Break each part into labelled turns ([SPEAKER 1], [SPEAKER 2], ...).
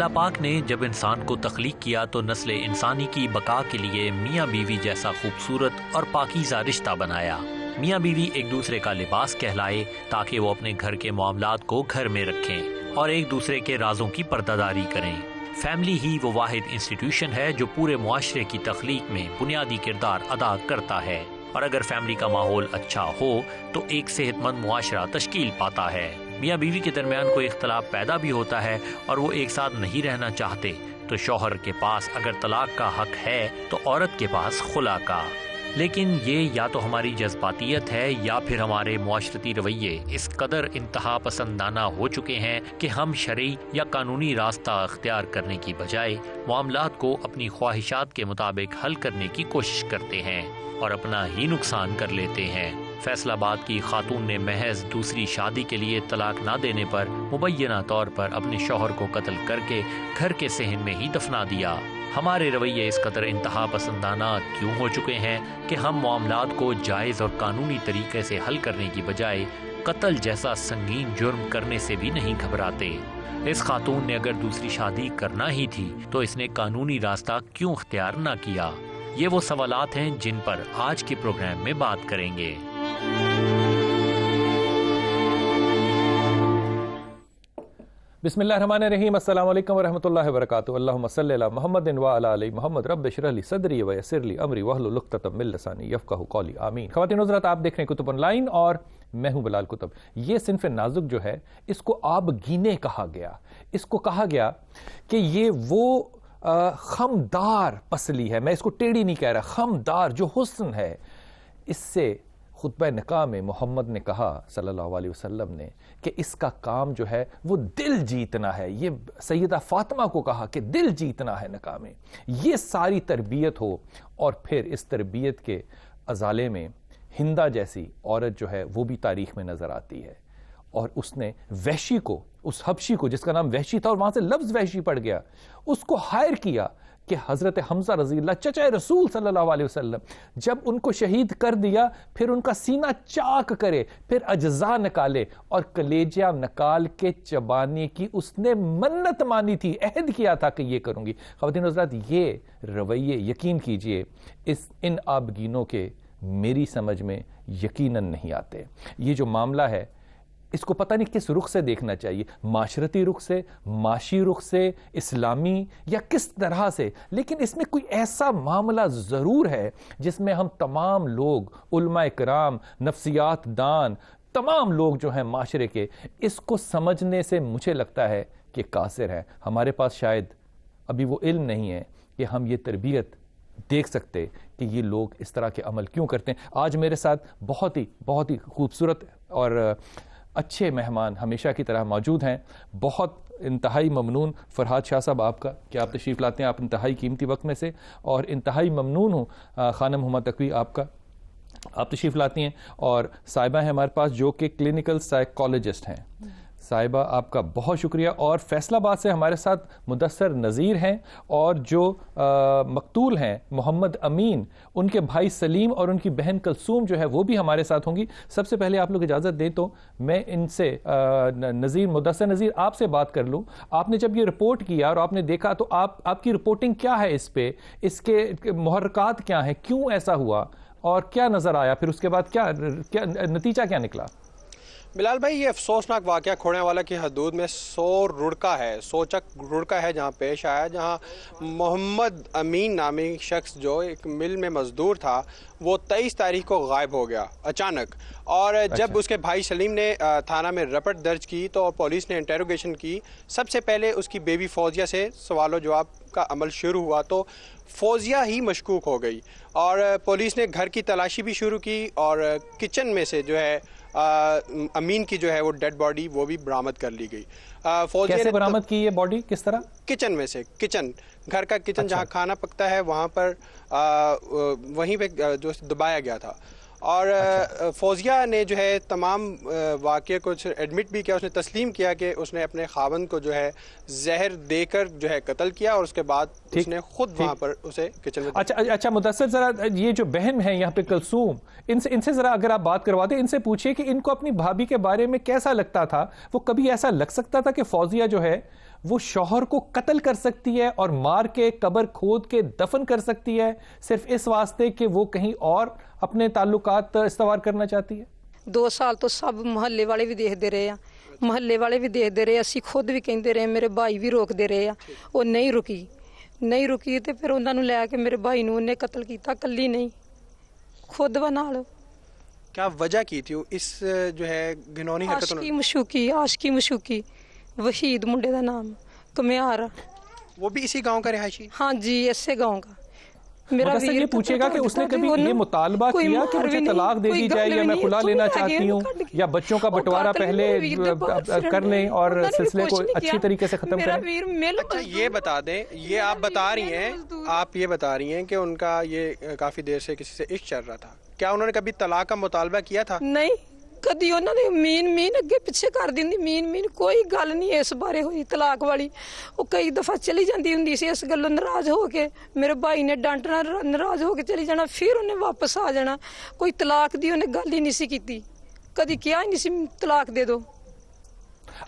[SPEAKER 1] अल्लाह पाक ने जब इंसान को तख्लीक किया तो नस्ल इंसानी की बका के लिए मियाँ बीवी जैसा खूबसूरत और पाकिजा रिश्ता बनाया मियाँ बीवी एक दूसरे का लिबास कहलाए ताकि वो अपने घर के मामला को घर में रखें और एक दूसरे के राजों की पर्दादारी करें फैमिली ही वो वाद इंस्टीट्यूशन है जो पूरे माशरे की तख्लीक में बुनियादी किरदार अदा करता है और अगर फैमिली का माहौल अच्छा हो तो एक सेहतमंद माशरा तश्कील पाता है मियाँ बीवी के दरमियान कोई इख्तलाफ पैदा भी होता है और वो एक साथ नहीं रहना चाहते तो शोहर के पास अगर तलाक का हक है तो औरत के पास खुला का लेकिन ये या तो हमारी जज्बातियत है या फिर हमारे माशरती रवैये इस कदर इंतहा पसंदाना हो चुके हैं कि हम शरी या कानूनी रास्ता अख्तियार करने की बजाय मामला को अपनी ख्वाहिशात के मुताबिक हल करने की कोशिश करते हैं और अपना ही नुकसान कर लेते हैं फैसलाबाद की खातून ने महज दूसरी शादी के लिए तलाक ना देने पर मुबैना तौर पर अपने शोहर को कत्ल करके घर के सहन में ही दफना दिया हमारे रवैये इस कदर इंतहा पसंदाना क्यों हो चुके हैं कि हम मामला को जायज़ और कानूनी तरीके से हल करने की बजाय कत्ल जैसा संगीन जुर्म करने से भी नहीं घबराते इस खातून ने अगर दूसरी शादी करना ही थी तो इसने कानूनी रास्ता क्यों अख्तियार न किया ये वो सवाल हैं जिन पर आज के प्रोग्राम में बात करेंगे
[SPEAKER 2] बिसमीम अल्लाम वरहमल अली मोहम्मद रब शरली सदरी वसरली अमरी कौली आमीन आप देख रहे हैं कुतुब ऑनलाइन और मैं हूं बिलाल कुतुब ये सिनफ नाजुक जो है इसको आबगीने कहा गया इसको कहा गया कि ये वो खमदार पसली है मैं इसको टेढ़ी नहीं कह रहा खमदार जो हुस्न है इससे खुतब निका में मोहम्मद ने कहा सल्लल्लाहु अलैहि वसल्लम ने कि इसका काम जो है वो दिल जीतना है ये सैदा फ़ातिमा को कहा कि दिल जीतना है निका में ये सारी तरबियत हो और फिर इस तरबियत के अजाले में हिंदा जैसी औरत जो है वो भी तारीख में नज़र आती है और उसने वैशी को उस हबशी को जिसका नाम वैशी था और वहाँ से लफ्ज़ वैशी पड़ गया उसको हायर किया कि हज़रत हमज़ा रजील चचा रसूल सल्ला अलैहि जब उनको शहीद कर दिया फिर उनका सीना चाक करे फिर अज्जा निकाले और कलेजा निकाल के चबाने की उसने मन्नत मानी थी अहद किया था कि ये करूँगी खवतिन हजरात ये रवैये यकीन कीजिए इस इन आबगीनों के मेरी समझ में यकीनन नहीं आते ये जो मामला है इसको पता नहीं किस रुख से देखना चाहिए माशरती रुख से माशी रुख से इस्लामी या किस तरह से लेकिन इसमें कोई ऐसा मामला ज़रूर है जिसमें हम तमाम लोग कराम नफसियात दान तमाम लोग जो हैं माशरे के इसको समझने से मुझे लगता है कि कासिर है हमारे पास शायद अभी वो इल्म नहीं है कि हम ये तरबियत देख सकते कि ये लोग इस तरह के अमल क्यों करते हैं आज मेरे साथ बहुत ही बहुत ही खूबसूरत और अच्छे मेहमान हमेशा की तरह मौजूद हैं बहुत इंतहाई ममनून फरहाद शाह साहब आपका कि आप तशरीफ़ लाते हैं आप इंतहाई कीमती वक्त में से और इंतहाई ममनून हूँ खान मोहम्मद तकवी आपका आप तशरीफ़ लाती हैं और साहिबा हैं हमारे पास जो कि क्लिनिकल साइकोलॉजिस्ट हैं साहिबा आपका बहुत शुक्रिया और फैसलाबाद से हमारे साथ मुदसर नज़ीर हैं और जो आ, मकतूल हैं मोहम्मद अमीन उनके भाई सलीम और उनकी बहन कलसूम जो है वो भी हमारे साथ होंगी सबसे पहले आप लोग इजाज़त दें तो मैं इनसे नज़ीर मुदसर नज़ीर आपसे बात कर लूँ आपने जब ये रिपोर्ट किया और आपने देखा तो आप आपकी रिपोर्टिंग क्या है इस पर इसके महरक़ात क्या हैं क्यों ऐसा हुआ और क्या नज़र आया फिर उसके बाद क्या क्या नतीजा क्या निकला
[SPEAKER 3] बिलाल भाई ये अफसोसनाक वाक़ वाला की हदूद में सो रुड़का है सोचक रुड़का है जहाँ पेश आया जहाँ मोहम्मद अमीन नामी शख्स जो एक मिल में मजदूर था वो तेईस तारीख को गायब हो गया अचानक और अच्छा। जब उसके भाई सलीम ने थाना में रपट दर्ज की तो पुलिस ने इंटेरोगेशन की सबसे पहले उसकी बेबी फौजिया से सवाल जवाब का अमल शुरू हुआ तो फौजिया ही मशकूक हो गई और पुलिस ने घर की तलाशी भी शुरू की और किचन में से जो है अमीन की जो है वो डेड बॉडी वो भी बरामद कर ली गई फौजी ने तो- बरामद
[SPEAKER 2] की ये बॉडी किस तरह
[SPEAKER 3] किचन में से किचन घर का किचन अच्छा। जहाँ खाना पकता है वहाँ पर आ, वहीं पे जो दबाया गया था और अच्छा। फौजिया ने जो है तमाम वाक्य को एडमिट भी किया उसने तस्लीम किया कि उसने अपने खावन को जो है जहर देकर जो है कत्ल किया और उसके बाद उसने खुद वहाँ पर उसे किचन में अच्छा
[SPEAKER 2] अच्छा, अच्छा मुदसर ज़रा ये जो बहन है यहाँ पे कलसूम इनसे इनसे ज़रा अगर आप बात करवा दें इनसे पूछिए कि इनको अपनी भाभी के बारे में कैसा लगता था वो कभी ऐसा लग सकता था कि फौजिया जो है वो शोहर को कत्ल कर सकती है और मार के कबर खोद के दफन कर सकती है सिर्फ इस वास्ते कि वो कहीं और अपने ताल्लुकात इस्तेवाल करना चाहती है
[SPEAKER 4] दो साल तो सब मोहल्ले वाले भी देखते दे रहे हैं मोहल्ले वाले भी देखते दे रहे ਅਸੀਂ खुद भी ਕਹਿੰਦੇ रहे मेरे भाई भी रोकते रहे ਆ नहीं रुकी नहीं रुकी तो फिर उन्होंने लैके मेरे भाई ने कतल किया ਨੂੰ नहीं खुद ਕੀਤਾ ਕੱਲੀ
[SPEAKER 3] क्या वजह की थी इस जो है घिनौनी हरकत आशिकी
[SPEAKER 4] मशूकी आशिकी मशूकी वशीद मुंडे का नाम कम्यार वो
[SPEAKER 3] भी इसी गांव का रिहायशी
[SPEAKER 4] हाँ जी ऐसे गांव का
[SPEAKER 3] मेरा वीर ये पूछेगा तो कि उसने
[SPEAKER 4] कभी
[SPEAKER 2] ये मुतालबा किया कि मुझे तलाक दे दी जाए या मैं खुला लेना चाहती हूँ या बच्चों का बंटवारा
[SPEAKER 5] पहले कर लें तो और सिलसिले को अच्छी तरीके से खत्म करें अच्छा तो
[SPEAKER 3] ये बता दें ये आप बता रही हैं आप ये बता रही हैं कि उनका ये काफी देर से किसी से इश्क चल रहा था क्या उन्होंने कभी तलाक का मुतालबा किया था नहीं ਕਦੀ ਉਹਨਾਂ ਨੇ ਮੀਨ
[SPEAKER 4] ਮੀਨ ਅੱਗੇ ਪਿੱਛੇ ਕਰ ਦਿੰਦੀ ਮੀਨ ਮੀਨ ਕੋਈ ਗੱਲ ਨਹੀਂ ਇਸ ਬਾਰੇ ਹੋਈ ਤਲਾਕ ਵਾਲੀ ਉਹ ਕਈ ਦਫਾ ਚਲੀ ਜਾਂਦੀ ਹੁੰਦੀ ਸੀ ਇਸ ਗੱਲੋਂ ਨਾਰਾਜ਼ ਹੋ ਕੇ ਮੇਰੇ ਭਾਈ ਨੇ ਡਾਂਟਣਾ ਨਾਰਾਜ਼ ਹੋ ਕੇ ਚਲੀ ਜਾਣਾ ਫਿਰ ਉਹਨੇ ਵਾਪਸ ਆ ਜਾਣਾ ਕੋਈ ਤਲਾਕ ਦੀ ਉਹਨੇ ਗੱਲ ਹੀ ਨਹੀਂ ਸੀ ਕੀਤੀ ਕਦੀ ਕਿਹਾ ਹੀ ਨਹੀਂ ਸੀ ਤਲਾਕ ਦੇ ਦਿਓ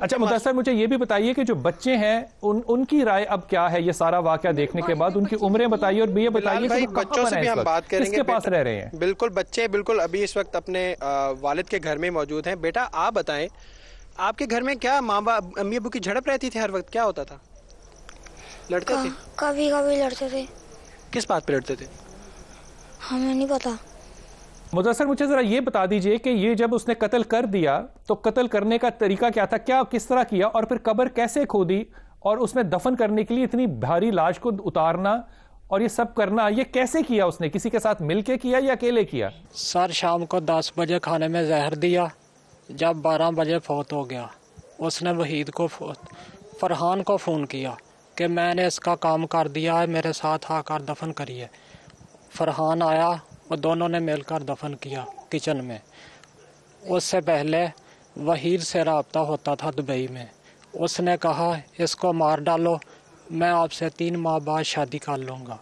[SPEAKER 2] अच्छा मुदसर मुझे ये भी बताइए कि जो बच्चे हैं उन उनकी राय अब क्या है ये सारा वाक्य देखने के बाद उनकी उम्रें बताइए और भी ये बताइए कि बच्चों से भी हम बात करेंगे किसके पास रह रहे हैं
[SPEAKER 3] बिल्कुल बच्चे बिल्कुल अभी इस वक्त अपने वालिद के घर में मौजूद हैं बेटा आप बताएं आपके घर में क्या माँ बाप अम्मी अबू की झड़प रहती थी हर वक्त क्या होता था लड़ते थे
[SPEAKER 6] कभी कभी लड़ते थे
[SPEAKER 3] किस बात पे लड़ते थे
[SPEAKER 6] हमें नहीं पता
[SPEAKER 2] मुदसर मुझे ज़रा ये बता दीजिए कि ये जब उसने कत्ल कर दिया तो कत्ल करने का तरीका क्या था क्या किस तरह किया और फिर कबर कैसे खोदी और उसमें दफन करने के लिए इतनी भारी लाश को उतारना और ये सब करना ये कैसे किया उसने किसी के साथ मिल के किया या अकेले किया
[SPEAKER 5] सर शाम को दस बजे खाने में जहर दिया जब बारह बजे फौत हो गया उसने वहीद को फरहान को फ़ोन किया कि मैंने इसका काम कर दिया है मेरे साथ आकर दफन करिए फरहान आया और दोनों ने मिलकर दफन किया किचन में उससे पहले वहीर से रबता होता था दुबई में उसने कहा इसको मार डालो मैं आपसे तीन माह बाद शादी कर लूँगा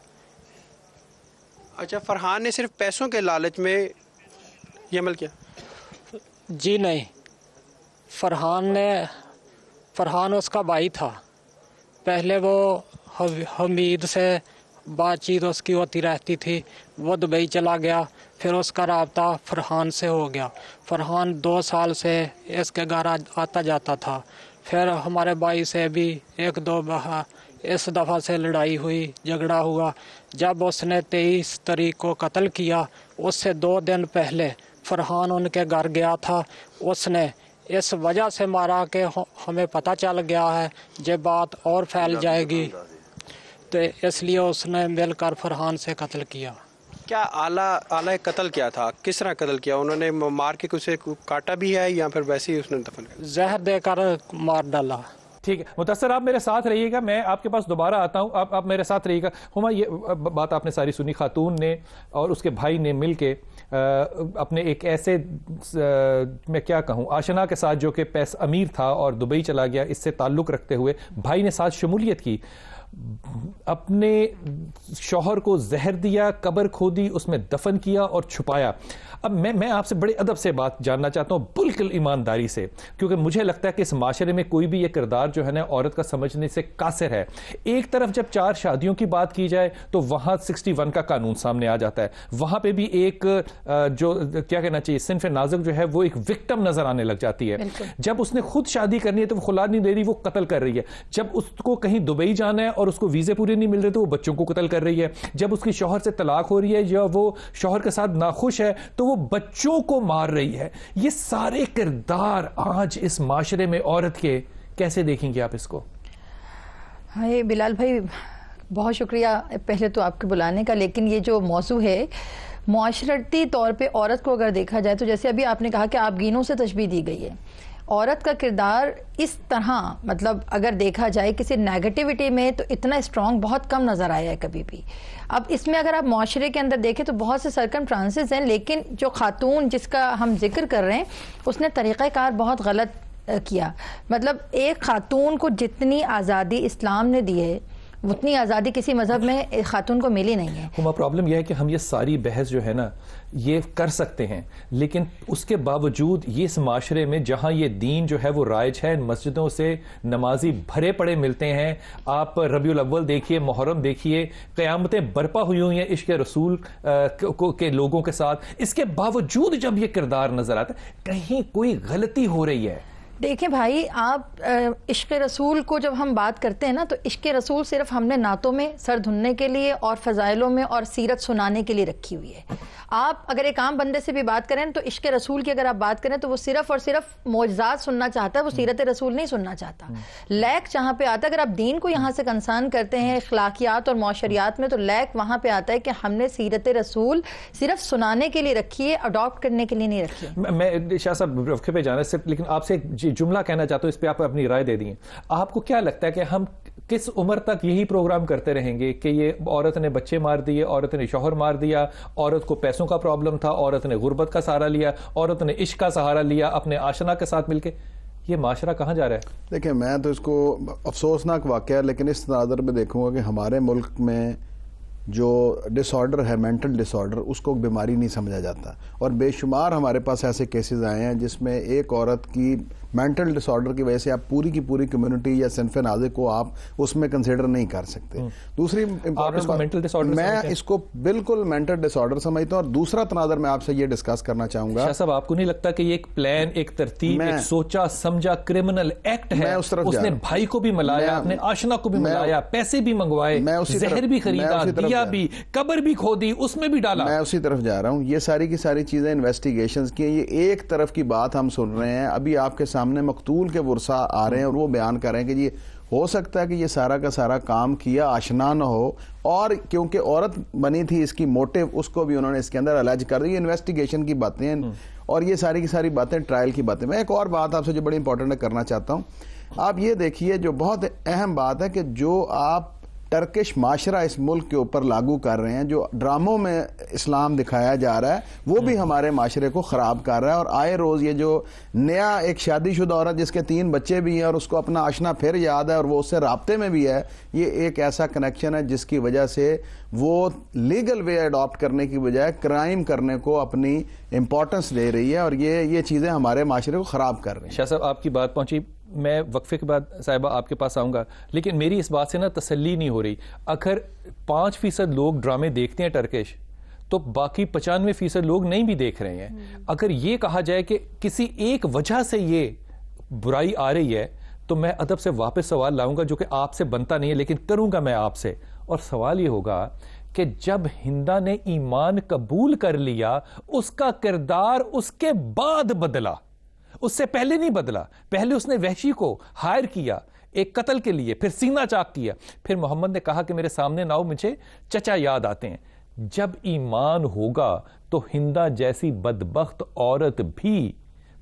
[SPEAKER 3] अच्छा फरहान ने सिर्फ पैसों के लालच में ये अमल किया
[SPEAKER 5] जी नहीं फरहान ने फरहान उसका भाई था पहले वो हमीद से बातचीत उसकी होती रहती थी वो दुबई चला गया फिर उसका रबता फरहान से हो गया फरहान दो साल से इसके घर आता जाता था फिर हमारे भाई से भी एक दो इस दफ़ा से लड़ाई हुई झगड़ा हुआ जब उसने तेईस तरीक को कत्ल किया उससे दो दिन पहले फरहान उनके घर गया था उसने इस वजह से मारा कि हमें पता चल गया है ये बात और फैल जाएगी तो इसलिए उसने मिलकर फरहान से कत्ल किया
[SPEAKER 3] क्या आला आला कत्ल किया था किस तरह कत्ल किया उन्होंने मार के उसे काटा भी है या फिर वैसे ही उसने
[SPEAKER 5] दफन किया जहर देकर मार डाला
[SPEAKER 2] ठीक है मुतासर आप मेरे साथ रहिएगा मैं आपके पास दोबारा आता हूँ आप आप मेरे साथ रहिएगा हुमा ये बात आपने सारी सुनी खातून ने और उसके भाई ने मिल के अपने एक ऐसे मैं क्या कहूँ आशना के साथ जो कि पैस अमीर था और दुबई चला गया इससे ताल्लुक़ रखते हुए भाई ने साथ शमूलियत की अपने शौहर को जहर दिया कबर खोदी उसमें दफन किया और छुपाया अब मैं मैं आपसे बड़े अदब से बात जानना चाहता हूँ बिल्कुल ईमानदारी से क्योंकि मुझे लगता है कि इस माशरे में कोई भी ये किरदार जो है ना औरत का समझने से कासिर है एक तरफ जब चार शादियों की बात की जाए तो वहाँ सिक्सटी वन का कानून सामने आ जाता है वहाँ पर भी एक जो क्या कहना चाहिए सिनफ नाजुक जो है वो एक विक्टम नजर आने लग जाती है जब उसने खुद शादी करनी है तो वो खुला नहीं दे रही वो कत्ल कर रही है जब उसको कहीं दुबई जाना है और उसको वीज़े पूरे नहीं मिल रहे तो वो बच्चों को कतल कर रही है जब उसकी शोहर से तलाक हो रही है या वो शोहर के साथ नाखुश है तो वो बच्चों को मार रही है ये सारे किरदार आज इस माशरे में औरत के कैसे देखेंगे आप इसको
[SPEAKER 7] हाय बिलाल भाई बहुत शुक्रिया पहले तो आपके बुलाने का लेकिन ये जो मौसू है माशरती तौर पे औरत को अगर देखा जाए तो जैसे अभी आपने कहा कि आप गिनों से तशबी दी गई है औरत का किरदार इस तरह मतलब अगर देखा जाए किसी नेगेटिविटी में तो इतना स्ट्रांग बहुत कम नज़र आया है कभी भी अब इसमें अगर आप माशरे के अंदर देखें तो बहुत से सरकम ट्रांसेस हैं लेकिन जो खातून जिसका हम जिक्र कर रहे हैं उसने तरीक़ाकार बहुत गलत किया मतलब एक खातून को जितनी आज़ादी इस्लाम ने दी है उतनी आज़ादी किसी मजहब में खातून को मिली नहीं है
[SPEAKER 2] हमारा प्रॉब्लम यह है कि हम ये सारी बहस जो है ना ये कर सकते हैं लेकिन उसके बावजूद ये इस माशरे में जहाँ ये दीन जो है वो राइज है मस्जिदों से नमाजी भरे पड़े मिलते हैं आप रबी अव्वल देखिए मुहर्रम देखिए क़्यामतें बरपा हुई हुई हैं इश्क रसूल के लोगों के साथ इसके बावजूद जब ये किरदार नज़र आता है कहीं कोई गलती हो रही
[SPEAKER 7] है देखें भाई आप इश्क रसूल को जब हम बात करते हैं ना तो इश्क रसूल सिर्फ हमने नातों में सर धुनने के लिए और फ़जाइलों में और सीरत सुनाने के लिए रखी हुई है आप अगर एक आम बंदे से भी बात करें तो इश्क रसूल की अगर आप बात करें तो वो सिर्फ और सिर्फ मोजात सुनना चाहता है वो सीरत रसूल नहीं सुनना चाहता हम्म। लैक जहाँ पे आता है अगर आप दीन को यहाँ से कंसान करते हैं अखलाकियात और माशरियात में तो लैक वहाँ पे आता है कि हमने सीरत रसूल सिर्फ सुनाने के लिए रखी है अडॉप्ट करने के लिए नहीं रखी
[SPEAKER 2] है मैं शाह साहब पे जाना सिर्फ लेकिन आपसे जुमला कहना चाहता हूं इस पर आप अपनी राय दे दिए आपको क्या लगता है कि हम किस उम्र तक यही प्रोग्राम करते रहेंगे कि ये औरत ने बच्चे मार दिए औरत ने शोहर मार दिया औरत को पैसों का प्रॉब्लम था औरत ने गुर्बत का सहारा लिया औरत ने इश्क का सहारा लिया अपने आशना के साथ मिलकर ये माशरा कहाँ जा रहा है
[SPEAKER 8] देखिए मैं तो इसको अफसोसनाक वाक्य है लेकिन इस नज़र में देखूंगा कि हमारे मुल्क में जो डिसऑर्डर है मेंटल डिसऑर्डर उसको बीमारी नहीं समझा जाता और बेशुमार हमारे पास ऐसे केसेस आए हैं जिसमें एक औरत की मेंटल डिसऑर्डर की वजह से आप पूरी की पूरी कम्युनिटी या सिंफ नाजे को आप उसमें कंसिडर नहीं कर सकते हम्म। दूसरी इंपॉर्टेंट मैं इसको बिल्कुल मेंटल डिसऑर्डर समझता हूँ और दूसरा तनाजर मैं आपसे ये डिस्कस करना चाहूंगा
[SPEAKER 2] सब आपको नहीं लगता कि ये एक प्लान एक तरतीब एक सोचा समझा क्रिमिनल एक्ट है उस तरफ उसने भाई को भी मलाया अपने आशना को भी मलाया पैसे भी मंगवाए मैं उसी जहर भी खरीदा दिया भी कबर भी खोदी उसमें भी डाला मैं
[SPEAKER 8] उसी तरफ जा रहा हूँ ये सारी की सारी चीजें इन्वेस्टिगेशन की ये एक तरफ की बात हम सुन रहे हैं अभी आपके साथ सामने मकतूल के वर्सा आ रहे हैं और वो बयान कर रहे हैं कि ये हो सकता है कि ये सारा का सारा काम किया आशना न हो और क्योंकि औरत बनी थी इसकी मोटिव उसको भी उन्होंने इसके अंदर अलर्ज कर दी इन्वेस्टिगेशन की बातें हम्म। और ये सारी की सारी बातें ट्रायल की बातें मैं एक और बात आपसे जो बड़ी इंपॉर्टेंट करना चाहता हूँ आप ये देखिए जो बहुत अहम बात है कि जो आप टर्किश माशरा इस मुल्क के ऊपर लागू कर रहे हैं जो ड्रामों में इस्लाम दिखाया जा रहा है वो भी हम्म। हमारे माशरे को ख़राब कर रहा है और आए रोज़ ये जो नया एक शादीशुदा औरत जिसके तीन बच्चे भी हैं और उसको अपना आशना फिर याद है और वो उससे रबते में भी है ये एक ऐसा कनेक्शन है जिसकी वजह से वो लीगल वे अडॉप्ट करने की बजाय क्राइम करने को अपनी इम्पोर्टेंस दे रही है और ये ये चीज़ें हमारे माशरे को ख़राब कर रही हैं शाह
[SPEAKER 2] साहब आपकी बात पहुँची मैं वक्फे के बाद साहिबा आपके पास आऊँगा लेकिन मेरी इस बात से ना तसली नहीं हो रही अगर पाँच फ़ीसद लोग ड्रामे देखते हैं टर्किश तो बाकी पचानवे फ़ीसद लोग नहीं भी देख रहे हैं हम्म। अगर ये कहा जाए कि किसी एक वजह से ये बुराई आ रही है तो मैं अदब से वापस सवाल लाऊंगा जो कि आपसे बनता नहीं है लेकिन करूंगा मैं आपसे और सवाल ये होगा कि जब हिंदा ने ईमान कबूल कर लिया उसका किरदार उसके बाद बदला उससे पहले नहीं बदला पहले उसने वहशी को हायर किया एक कत्ल के लिए फिर सीना चाक किया फिर मोहम्मद ने कहा कि मेरे सामने ना हो मुझे चचा याद आते हैं जब ईमान होगा तो हिंदा जैसी बदबخت औरत भी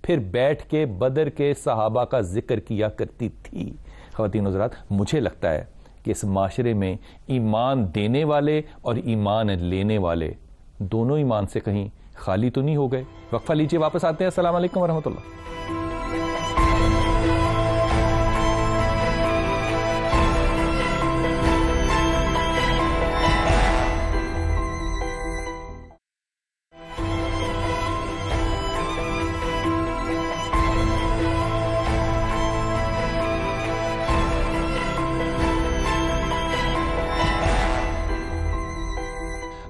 [SPEAKER 2] फिर बैठ के बदर के सहाबा का जिक्र किया करती थी खातिन हजरात मुझे लगता है कि इस माशरे में ईमान देने वाले और ईमान लेने वाले दोनों ईमान से कहीं खाली तो नहीं हो गए वक्फा लीजिए वापस आते हैं असल वरहमल्ला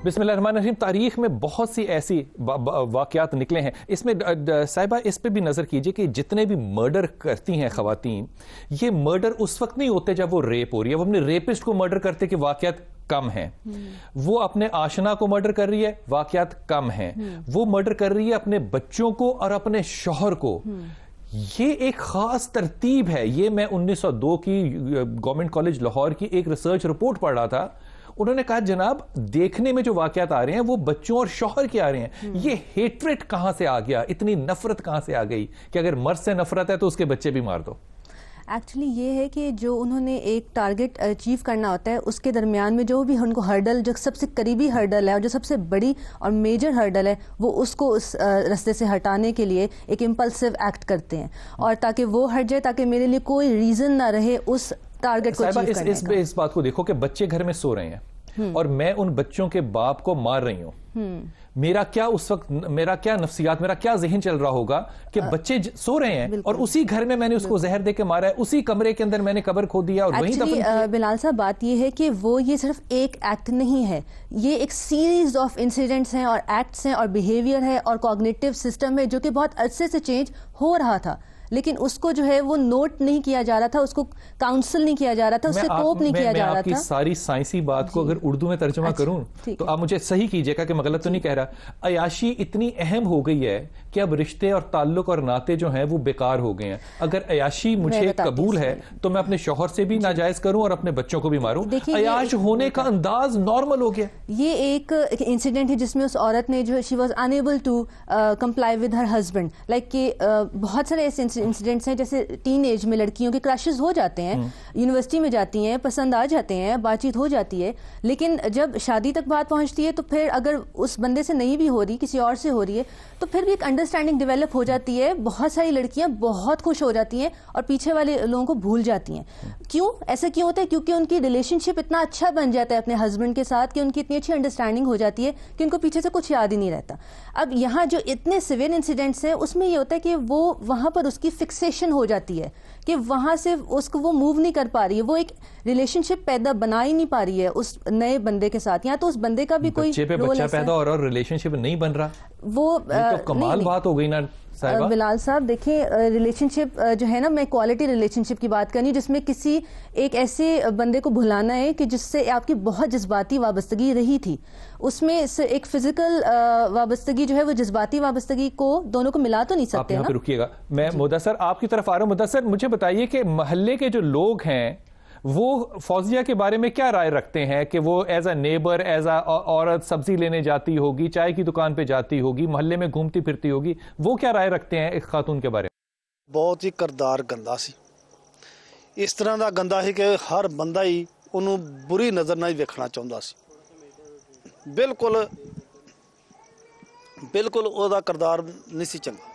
[SPEAKER 2] बिसमीम तारीख में बहुत सी ऐसी वाकयात निकले हैं इसमें साहिबा इस पर भी नज़र कीजिए कि जितने भी मर्डर करती हैं ख़वातीन ये मर्डर उस वक्त नहीं होते जब वो रेप हो रही है वो अपने रेपिस्ट को मर्डर करते कि वाकयात कम है हम्म। वो अपने आशना को मर्डर कर रही है वाकयात कम है हम्म। वो मर्डर कर रही है अपने बच्चों को और अपने शोहर को हम्म। ये एक ख़ास तरतीब है ये मैं 1902 की गवर्नमेंट कॉलेज लाहौर की एक रिसर्च रिपोर्ट पढ़ रहा था उन्होंने कहा जनाब देखने में जो वाकत आ रहे हैं वो बच्चों और शोहर के आ रहे हैं हम्म। ये हेटरेट कहां से आ गया इतनी नफरत कहां से आ गई कि अगर मर्द से नफरत है तो उसके बच्चे भी मार दो
[SPEAKER 9] एक्चुअली ये है कि जो उन्होंने एक टारगेट अचीव करना होता है उसके दरमियान में जो भी उनको हर्डल जो सबसे करीबी हर्डल है और जो सबसे बड़ी और मेजर हर्डल है वो उसको उस रस्ते से हटाने के लिए एक इम्पल्सिव एक्ट करते हैं और ताकि वो हट जाए ताकि मेरे लिए कोई रीज़न ना रहे उस टारगेट को अचीव इस, इस,
[SPEAKER 2] इस बात को देखो कि बच्चे घर में सो रहे हैं हम्म। और मैं उन बच्चों के बाप को मार रही हूं
[SPEAKER 9] हम्म।
[SPEAKER 2] मेरा क्या उस वक्त मेरा क्या नफसियात मेरा क्या जहन चल रहा होगा कि बच्चे सो रहे हैं और उसी घर में मैंने उसको जहर दे के मारा है उसी कमरे के अंदर मैंने कबर खो दिया और वही
[SPEAKER 9] बिलाल साहब बात यह है कि वो ये सिर्फ एक एक्ट नहीं है ये एक सीरीज ऑफ इंसिडेंट्स हैं और एक्ट्स हैं और बिहेवियर है और कॉग्निटिव सिस्टम है जो कि बहुत अरसे से चेंज हो रहा था लेकिन उसको जो है वो नोट नहीं किया जा रहा था उसको काउंसिल नहीं किया जा रहा था उससे कोप नहीं किया जा रहा था
[SPEAKER 2] सारी साइंसी बात को अगर उर्दू में तर्जमा अच्छा, करूं तो आप मुझे सही कीजिएगा कि मैं गलत तो नहीं कह रहा अयाशी इतनी अहम हो गई है कि अब रिश्ते और ताल्लुक और नाते जो हैं वो बेकार हो गए हैं अगर अयाशी मुझे कबूल है तो मैं अपने शोहर से भी नाजायज करूं और अपने बच्चों को भी मारूं
[SPEAKER 9] अयाश होने का अंदाज नॉर्मल हो गया ये एक इंसिडेंट है जिसमें उस औरत ने जो she was unable to comply with her husband like कि uh, बहुत सारे ऐसे इंसिडेंट्स हैं जैसे टीन में लड़कियों के क्रशेज हो जाते हैं यूनिवर्सिटी हम्म। में जाती हैं पसंद आ जाते हैं बातचीत हो जाती है लेकिन जब शादी तक बात पहुंचती है तो फिर अगर उस बंदे से नहीं भी हो रही किसी और से हो रही है तो फिर भी एक अंडरस्टैंडिंग डेवलप हो जाती है बहुत सारी लड़कियां बहुत खुश हो जाती हैं और पीछे वाले लोगों को भूल जाती हैं क्यों ऐसा क्यों होता है क्योंकि उनकी रिलेशनशिप इतना अच्छा बन जाता है अपने हस्बैंड के साथ कि उनकी इतनी अच्छी अंडरस्टैंडिंग हो जाती है कि उनको पीछे से कुछ याद ही नहीं रहता अब यहाँ जो इतने सिवियर इंसिडेंट्स हैं उसमें ये होता है कि वो वहाँ पर उसकी फिक्सेशन हो जाती है कि वहाँ से उसको वो मूव नहीं कर पा रही है वो एक रिलेशनशिप पैदा बना ही नहीं पा रही है उस नए बंदे के साथ या तो उस बंदे का भी कोई बच्चे पे बच्चा पैदा
[SPEAKER 2] और, और रिलेशनशिप नहीं बन रहा
[SPEAKER 9] वो तो कमाल बात
[SPEAKER 2] हो गई ना बिलाल
[SPEAKER 9] साहब देखिए रिलेशनशिप जो है ना मैं क्वालिटी रिलेशनशिप की बात करनी जिसमें किसी एक ऐसे बंदे को भुलाना है कि जिससे आपकी बहुत जज्बाती वाबस्तगी रही थी उसमें एक फिजिकल वाबस्तगी जो है वो जज्बाती वाबस्तगी को दोनों को मिला तो नहीं सकते
[SPEAKER 2] रुकिएगा मैं मुदसर आपकी तरफ आ रहा हूँ मुदसर मुझे बताइए कि महल्ले के जो लोग हैं वो फौजिया के बारे में क्या राय रखते हैं कि वो as a neighbour as a औरत सब्जी लेने जाती होगी चाय की दुकान पे जाती होगी मोहल्ले में घूमती फिरती होगी वो क्या राय रखते हैं एक खातून के बारे में
[SPEAKER 6] बहुत ही करदार गंदा सी इस तरह का गंदा है कि हर बंदा ही ਉਹਨੂੰ बुरी नज़र ਨਾਲ ਹੀ ਵੇਖਣਾ ਚਾਹੁੰਦਾ ਸੀ बिल्कुल ਬਿਲਕੁਲ ਉਹਦਾ ਕਰਦਾਰ ਨਹੀਂ ਸੀ ਚੰਗਾ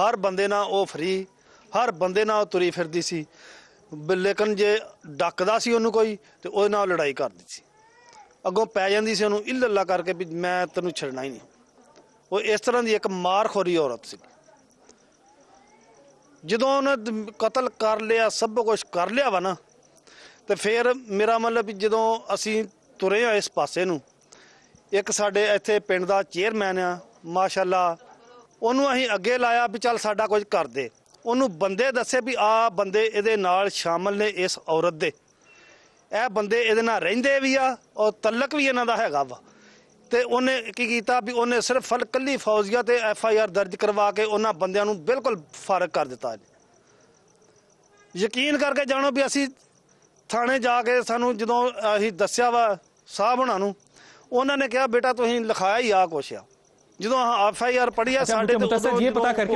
[SPEAKER 6] ਹਰ ਬੰਦੇ ਨਾਲ ਉਹ ਫਰੀ ਹਰ ਬੰਦੇ ਨਾਲ ਤੁਰੀ ਫਿਰਦੀ ਸੀ ਲੇਕਿਨ ਜੇ ਡੱਕਦਾ ਸੀ ਉਹਨੂੰ ਕੋਈ ਤੇ ਉਹਦੇ ਨਾਲ ਲੜਾਈ ਕਰਦੀ ਸੀ ਅੱਗੋਂ ਪੈ ਜਾਂਦੀ ਸੀ ਉਹਨੂੰ ਇਲ ਕਰਕੇ ਵੀ ਮੈਂ ਤੈਨੂੰ ਛੱਡਣਾ ਹੀ ਨਹੀਂ ਉਹ ਇਸ ਤਰ੍ਹਾਂ ਦੀ ਇੱਕ ਮਾਰਖੋਰੀ ਔਰਤ ਸੀ ਜਦੋਂ ਉਹਨੇ ਕਤਲ ਕਰ ਲਿਆ ਸਭ ਕੁਝ ਕਰ ਲਿਆ ਵਾ ਨਾ ਤੇ ਫਿਰ ਮੇਰਾ ਮਤਲਬ ਜਦੋਂ ਅਸੀਂ ਤੁਰੇ ਆ ਇਸ ਪਾਸੇ ਨੂੰ ਇੱਕ ਸਾਡੇ ਇੱਥੇ ਪਿੰਡ ਦਾ ਚੇਅਰਮੈਨ ਆ ਮਾਸ਼ਾਅੱਲਾ ਉਹਨੂੰ ਅਸੀਂ ਅੱਗੇ ਲਾਇਆ ਵੀ ਚੱਲ ਸਾਡਾ ਕੁਝ ਕਰ ਦੇ ਉਹਨੂੰ ਬੰਦੇ ਦੱਸੇ ਵੀ ਆ ਬੰਦੇ ਇਹਦੇ ਨਾਲ ਸ਼ਾਮਲ ਨੇ ਇਸ ਔਰਤ ਦੇ ਇਹ ਬੰਦੇ ਇਹਦੇ ਨਾਲ ਰਹਿੰਦੇ ਵੀ ਆ ਔਰ ਤਲਕ ਵੀ ਇਹਨਾਂ ਦਾ ਹੈਗਾ ਵਾ ਤੇ ਉਹਨੇ ਕੀ ਕੀਤਾ ਵੀ ਉਹਨੇ ਸਿਰਫ ਫਲਕੱਲੀ ਫੌਜੀਆ ਤੇ ਐਫ ਆਈ ਆਰ ਦਰਜ ਕਰਵਾ ਕੇ ਉਹਨਾਂ ਬੰਦਿਆਂ ਨੂੰ ਬਿਲਕੁਲ ਫਾਰਗ ਕਰ ਦਿੱਤਾ ਯਕੀਨ ਕਰਕੇ ਜਾਣੋ ਵੀ ਅਸੀਂ ਥਾਣੇ ਜਾ ਕੇ ਸਾਨੂੰ ਜਦੋਂ ਅਸੀਂ ਦੱਸਿਆ ਵਾ ਸਾਹਿਬ ਉਹਨਾਂ ਨੂੰ ਉਹਨਾਂ ਨੇ ਕਿਹਾ ਬੇਟਾ ਤੁਸੀਂ ਲਿਖਾਇਆ ਹੀ ਆ ਕੁਛ ਆ जो एफ आई आर पड़ी है पता करके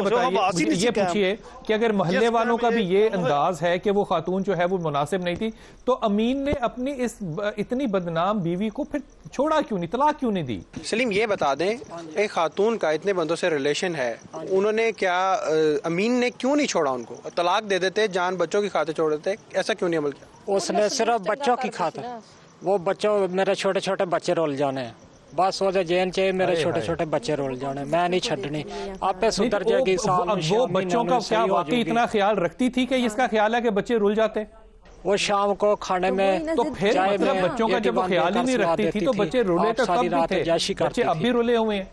[SPEAKER 6] ये पूछिए
[SPEAKER 2] कि अगर मोहल्ले वालों का भी ये अंदाज है कि वो खातून जो है वो मुनासिब नहीं थी तो अमीन ने अपनी
[SPEAKER 3] इस इतनी बदनाम बीवी को फिर छोड़ा क्यों नहीं तलाक क्यों नहीं दी सलीम ये बता दें एक खातून का इतने बंदों से रिलेशन है उन्होंने क्या अमीन ने क्यों नहीं छोड़ा उनको तलाक दे देते जान बच्चों की खाते छोड़ देते ऐसा क्यों नहीं अमल किया
[SPEAKER 5] उसने सिर्फ बच्चों की खाते वो बच्चों मेरे छोटे छोटे बच्चे रोल जाने हैं बस ਉਹਦੇ जेन ਚ मेरे छोटे छोटे बच्चे रोल जाने मैं नहीं छड़नी आपे सुधर जाएगी अब वो बच्चों का क्या वाकई इतना ख्याल रखती थी कि इसका हाँ। ख्याल है कि बच्चे रुल जाते वो शाम को खाने तो में तो फिर
[SPEAKER 2] मतलब बच्चों का जब वो ख्याल ही नहीं रखती थी तो बच्चे रोले तो कब थे बच्चे अब भी रोले हुए हैं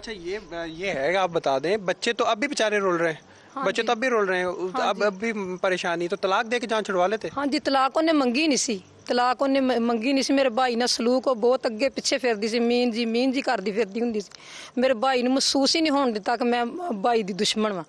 [SPEAKER 3] अच्छा ये ये है आप बता दें बच्चे तो अब भी बेचारे रोल रहे हैं हाँ बच्चे तो अब भी रोल रहे हैं हाँ अब अब भी परेशानी तो तलाक दे के जान छुड़वा लेते
[SPEAKER 4] हाँ जी तलाक उन्हें मंगी नहीं सी तलाक उन्हें मंगी नहीं ਨਹੀਂ ਸੀ ਮੇਰੇ ਭਾਈ ਨਾਲ ਸਲੂਕ ਉਹ ਬਹੁਤ ਅੱਗੇ ਪਿੱਛੇ ਫਿਰਦੀ ਸੀ ਮੀਨ ਜੀ ਮੀਨ ਜੀ ਕਰਦੀ ਫਿਰਦੀ ਹੁੰਦੀ ਸੀ ਮੇਰੇ ਭਾਈ ਨੂੰ ਮਹਿਸੂਸ ਹੀ ਨਹੀਂ ਹੋਣ ਦਿੱਤਾ ਕਿ ਮੈਂ ਭਾਈ ਦੀ ਦੁਸ਼ਮਨ ਵਾਂ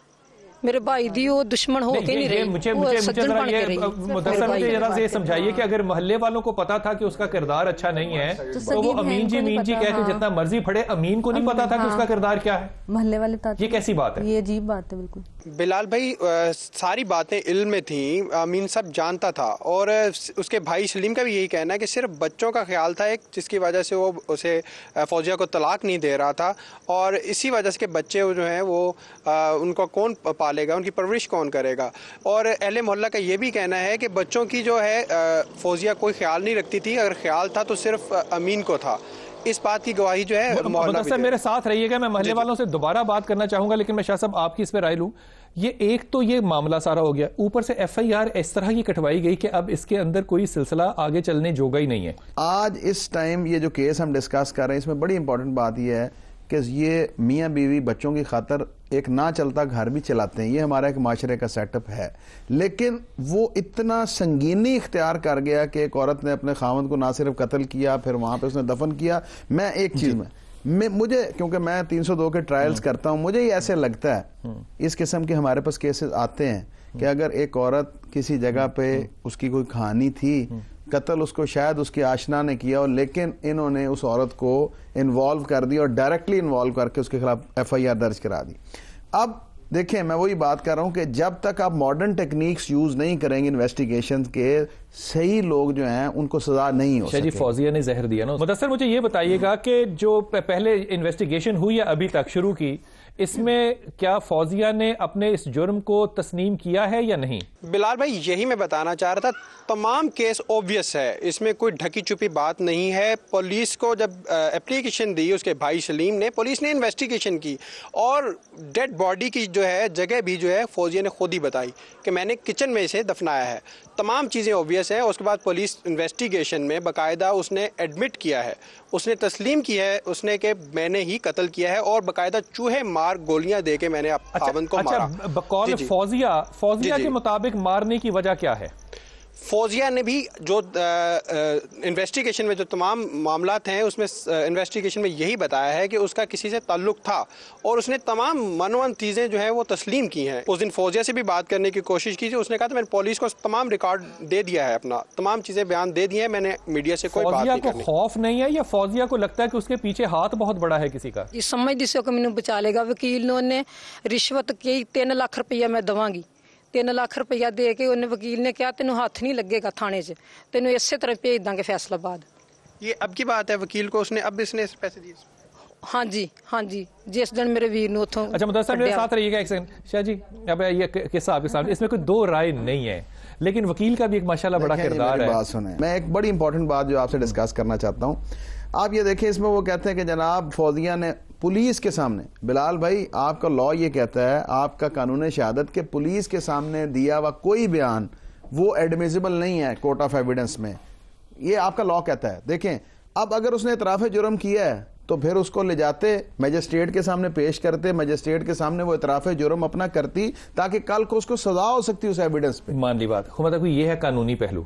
[SPEAKER 4] ਮੇਰੇ ਭਾਈ ਦੀ हो के नहीं रही मुझे मुझे मुझे जरा ये मुदसर मुझे जरा से
[SPEAKER 2] समझाइए कि अगर मोहल्ले वालों को पता था कि उसका किरदार अच्छा नहीं है तो वो अमीन जी मीन जी पता, जितना मर्जी फड़े अमीन को नहीं
[SPEAKER 9] पता था कि उसका किरदार क्या है मोहल्ले वाले ये कैसी बात है ये अजीब बात है बिल्कुल
[SPEAKER 3] बिलाल भाई आ, सारी बातें इल्म में थी अमीन सब जानता था और उसके भाई सलीम का भी यही कहना है कि सिर्फ बच्चों का ख्याल था एक जिसकी वजह से वो उसे फौजिया को तलाक नहीं दे रहा था और इसी वजह से बच्चे जो हैं वो आ, उनको कौन पालेगा उनकी परवरिश कौन करेगा और अहल मोहल्ला का ये भी कहना है कि बच्चों की जो है फौजिया कोई ख्याल नहीं रखती थी अगर ख्याल था तो सिर्फ अमीन को था इस बात की गवाही जो है मौलाना साहब मेरे
[SPEAKER 2] साथ रहिएगा मैं महल्ले वालों से दोबारा बात करना चाहूंगा लेकिन मैं शाह साहब आपकी इस पर राय लू ये एक तो ये मामला सारा हो गया ऊपर से एफ इस तरह की कटवाई गई कि अब इसके अंदर कोई सिलसिला आगे चलने जोगा ही नहीं है
[SPEAKER 8] आज इस टाइम ये जो केस हम डिस्कस कर रहे हैं इसमें बड़ी इंपॉर्टेंट बात यह है कि ये मियाँ बीवी बच्चों की खातर एक ना चलता घर भी चलाते हैं ये हमारा एक माशरे का सेटअप है लेकिन वो इतना संगीनी इख्तियार कर गया कि एक औरत ने अपने खामद को ना सिर्फ कत्ल किया फिर वहाँ पर उसने दफन किया मैं एक चीज़ में मैं मुझे क्योंकि मैं 302 के ट्रायल्स हम्म। करता हूँ मुझे ही ऐसे लगता है हम्म। इस किस्म के हमारे पास केसेस आते हैं कि हम्म। अगर एक औरत किसी जगह पे उसकी कोई कहानी थी कत्ल उसको शायद उसकी आशना ने किया और लेकिन इन्होंने उस औरत को इन्वॉल्व कर दी और डायरेक्टली इन्वॉल्व करके उसके खिलाफ एफ आई आर दर्ज करा दी अब देखिए मैं वही बात कर रहा हूँ कि जब तक आप मॉडर्न टेक्निक्स यूज नहीं करेंगे इन्वेस्टिगेशन के सही लोग जो हैं उनको सजा नहीं हो जी
[SPEAKER 2] फौजिया ने जहर दिया ना मुदसर मतलब मुझे ये बताइएगा कि जो पहले इन्वेस्टिगेशन हुई या अभी तक शुरू की इसमें क्या फौजिया ने अपने इस जुर्म को तस्नीम किया है या नहीं
[SPEAKER 3] बिलाल भाई यही मैं बताना चाह रहा था तमाम केस ओबियस है इसमें कोई ढकी छुपी बात नहीं है पुलिस को जब एप्लीकेशन दी उसके भाई सलीम ने पुलिस ने इन्वेस्टिगेशन की और डेड बॉडी की जो है जगह भी जो है फौजिया ने खुद ही बताई कि मैंने किचन में इसे दफनाया है तमाम चीज़ें ओबियस हैं उसके बाद पुलिस इन्वेस्टिगेशन में बाकायदा उसने एडमिट किया है उसने तस्लीम की है उसने के मैंने ही कत्ल किया है और बाकायदा चूहे मार गोलियां दे के मैंने अच्छा, को अच्छा, मारा बकौल
[SPEAKER 2] फौजिया फौजिया जी, के मुताबिक मारने की वजह क्या है
[SPEAKER 3] फौजिया ने भी जो इन्वेस्टिगेशन में जो तमाम मामला हैं उसमें इन्वेस्टिगेशन में यही बताया है कि उसका किसी से ताल्लुक था और उसने तमाम मनवन चीज़ें जो है वो तस्लीम की हैं उस दिन फौजिया से भी बात करने की कोशिश की थी उसने कहा था मैंने पुलिस को तमाम रिकॉर्ड दे दिया है अपना तमाम चीज़ें बयान दे दी हैं मैंने मीडिया से कोई बात को
[SPEAKER 2] खौफ नहीं है या फौजिया को लगता है कि उसके पीछे हाथ बहुत बड़ा है किसी का
[SPEAKER 4] इस दिशा को मैंने बचा लेगा वकील ने रिश्वत की तीन लाख रुपया मैं दवांगी तीन 3 रुपया दे के उन्हें वकील ने कहा तेन हाथ नहीं लगेगा थाने ਥਾਣੇ तेन ਤੈਨੂੰ तरह भेज देंगे
[SPEAKER 3] फैसला बाद ये अब की बात है वकील को उसने अब इसने पैसे दिए
[SPEAKER 4] हाँ जी हाँ जी जिस दिन मेरे वीर अच्छा मुदर साहब मेरे साथ
[SPEAKER 2] रहिएगा एक सेकंड शाह जी अब ये किस्सा आपके सामने इसमें कोई दो राय नहीं है लेकिन वकील का भी एक माशाल्लाह बड़ा किरदार है बात सुने
[SPEAKER 8] मैं एक बड़ी इंपॉर्टेंट बात जो आपसे डिस्कस करना चाहता हूँ आप ये देखें इसमें वो कहते हैं कि जनाब फौजिया ने पुलिस के सामने बिलाल भाई आपका लॉ ये कहता है आपका कानून शहादत के पुलिस के सामने दिया हुआ कोई बयान वो एडमिजिबल नहीं है कोर्ट ऑफ एविडेंस में ये आपका लॉ कहता है देखें अब अगर उसने इतराफ़ जुर्म किया है तो फिर उसको ले जाते मजिस्ट्रेट के सामने पेश करते मजिस्ट्रेट के सामने वो इतराफ जुर्म अपना करती ताकि कल को उसको सजा हो सकती उस एविडेंस पे
[SPEAKER 2] मान ली बात मतलब ये है कानूनी पहलू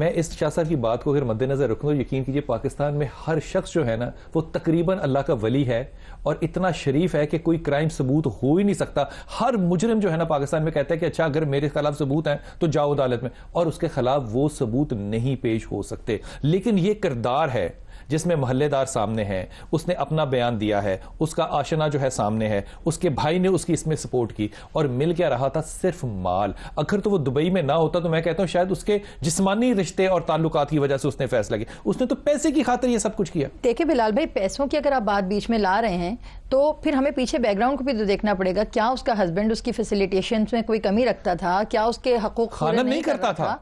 [SPEAKER 2] मैं इस शाह की बात को अगर मद्देनजर रखूँ तो यकीन कीजिए पाकिस्तान में हर शख्स जो है ना वो तकरीबन अल्लाह का वली है और इतना शरीफ है कि कोई क्राइम सबूत हो ही नहीं सकता हर मुजरिम जो है ना पाकिस्तान में कहता है कि अच्छा अगर मेरे खिलाफ सबूत है तो जाओ अदालत में और उसके खिलाफ वो सबूत नहीं पेश हो सकते लेकिन ये किरदार है जिसमें महल्लेदार सामने है उसने अपना बयान दिया है उसका आशना जो है सामने है उसके भाई ने उसकी इसमें सपोर्ट की और मिल क्या रहा था सिर्फ माल अगर तो वो दुबई में ना होता तो मैं कहता हूँ शायद उसके जिसमानी रिश्ते और ताल्लुक की वजह से उसने फैसला किया उसने तो पैसे की खातर ये सब कुछ किया
[SPEAKER 7] देखिए बिलाल भाई पैसों की अगर आप बात बीच में ला रहे हैं तो फिर हमें पीछे बैकग्राउंड को भी तो देखना पड़ेगा क्या उसका हस्बैंड उसकी फैसिलिटेशन में कोई कमी रखता था क्या उसके हकूक खाना नहीं, करता, था,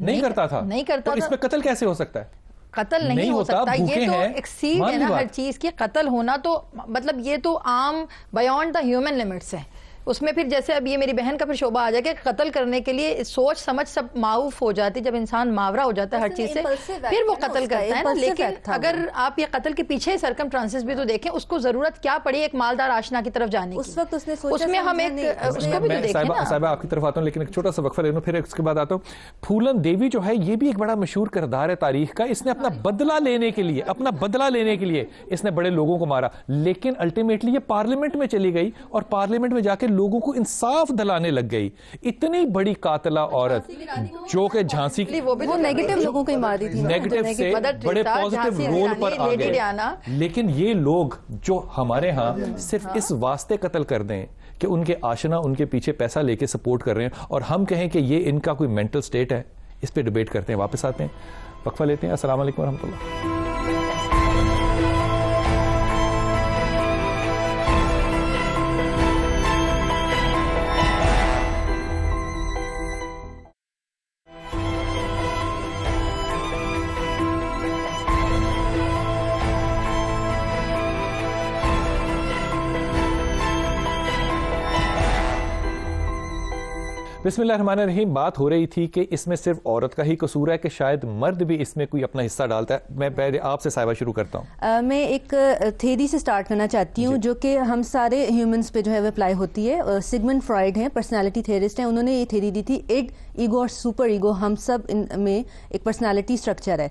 [SPEAKER 2] नहीं, नहीं करता था नहीं करता तो इसमें कत्ल कैसे हो सकता है
[SPEAKER 7] कत्ल नहीं, नहीं हो सकता ये तो एक्सीड है ना हर चीज की कत्ल होना तो मतलब ये तो आम बियॉन्ड द ह्यूमन लिमिट्स है उसमें फिर जैसे अब ये मेरी बहन का फिर शोभा आ जाए कि कत्ल करने के लिए सोच समझ सब मारूफ हो जाती जब इंसान मावरा हो जाता है हर चीज से फिर वो कत्ल करता है लेकिन अगर आप ये कत्ल के पीछे सरकम ट्रांसिस भी तो देखें उसको जरूरत क्या पड़ी एक मालदार आशना की तरफ जाने उस वक्त उसने उसमें हम एक उसको
[SPEAKER 2] तो आपकी तरफ आता हूँ लेकिन एक छोटा सा वक्फा ले फिर उसके बाद आता हूँ फूलन देवी जो है ये भी एक बड़ा मशहूर किरदार है तारीख का इसने अपना हाँ। बदला लेने के लिए अपना बदला लेने के लिए इसने बड़े लोगों को मारा लेकिन अल्टीमेटली ये पार्लियामेंट में चली गई और पार्लियामेंट में जाकर लोगों को इंसाफ दिलाने लग गई इतनी बड़ी कातला अच्छा, औरत जो कि झांसी की वो,
[SPEAKER 9] तो वो नेगेटिव लोगों को दी थी नेगेटिव से बड़े पॉजिटिव रोल पर आ गए
[SPEAKER 2] लेकिन ये लोग जो हमारे यहाँ हाँ। सिर्फ इस हाँ। वास्ते कत्ल कर दें कि उनके आशना उनके पीछे पैसा लेके सपोर्ट कर रहे हैं और हम कहें कि ये इनका कोई मेंटल स्टेट है इस पर डिबेट करते हैं वापस आते हैं वक्फा लेते हैं असल वरहमल्ला बिस्मिल्लाम बात हो रही थी कि इसमें सिर्फ औरत का ही कसूर है कि शायद मर्द भी इसमें कोई अपना हिस्सा डालता है मैं पहले आपसे साहिबा शुरू करता
[SPEAKER 9] हूँ मैं एक थेरी से स्टार्ट करना चाहती हूँ जो कि हम सारे ह्यूमंस पे जो है वो अप्लाई होती है सिगमेंट फ्रॉइड हैं पर्सनैलिटी थेरिस्ट हैं उन्होंने ये थेरी दी थी इड ईगो और सुपर ईगो हम सब इन में एक पर्सनैलिटी स्ट्रक्चर है